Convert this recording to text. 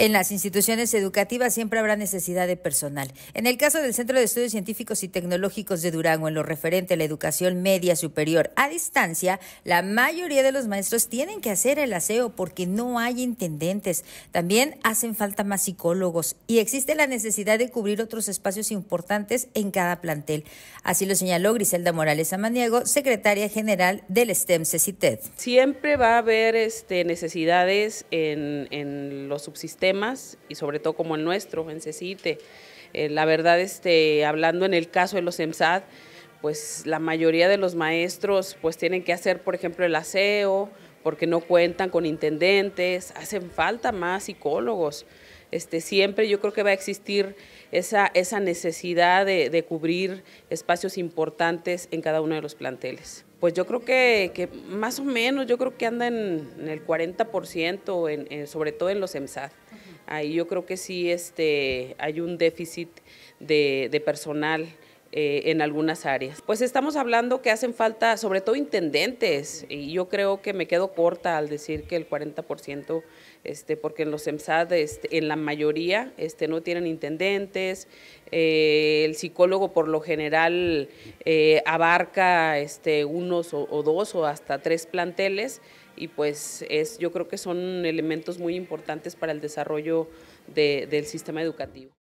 En las instituciones educativas siempre habrá necesidad de personal. En el caso del Centro de Estudios Científicos y Tecnológicos de Durango, en lo referente a la educación media superior a distancia, la mayoría de los maestros tienen que hacer el aseo porque no hay intendentes. También hacen falta más psicólogos y existe la necesidad de cubrir otros espacios importantes en cada plantel. Así lo señaló Griselda Morales Amaniego, secretaria general del STEM CECITED. Siempre va a haber este, necesidades en, en los subsistemas y sobre todo como el nuestro, en CECITE. Eh, la verdad, este, hablando en el caso de los EMSAD, pues la mayoría de los maestros pues tienen que hacer, por ejemplo, el aseo, porque no cuentan con intendentes, hacen falta más psicólogos. Este, siempre yo creo que va a existir esa, esa necesidad de, cubrir espacios importantes en cada uno de los planteles. Pues yo creo que, más o menos, yo creo que anda en, el 40%, sobre todo en los EMSAD. Ahí yo creo que sí este, hay un déficit de, de personal eh, en algunas áreas. Pues estamos hablando que hacen falta sobre todo intendentes y yo creo que me quedo corta al decir que el 40%, este, porque en los EMSAD este, en la mayoría este, no tienen intendentes, eh, el psicólogo por lo general eh, abarca este, unos o, dos o hasta tres planteles y pues es, yo creo que son elementos muy importantes para el desarrollo del sistema educativo.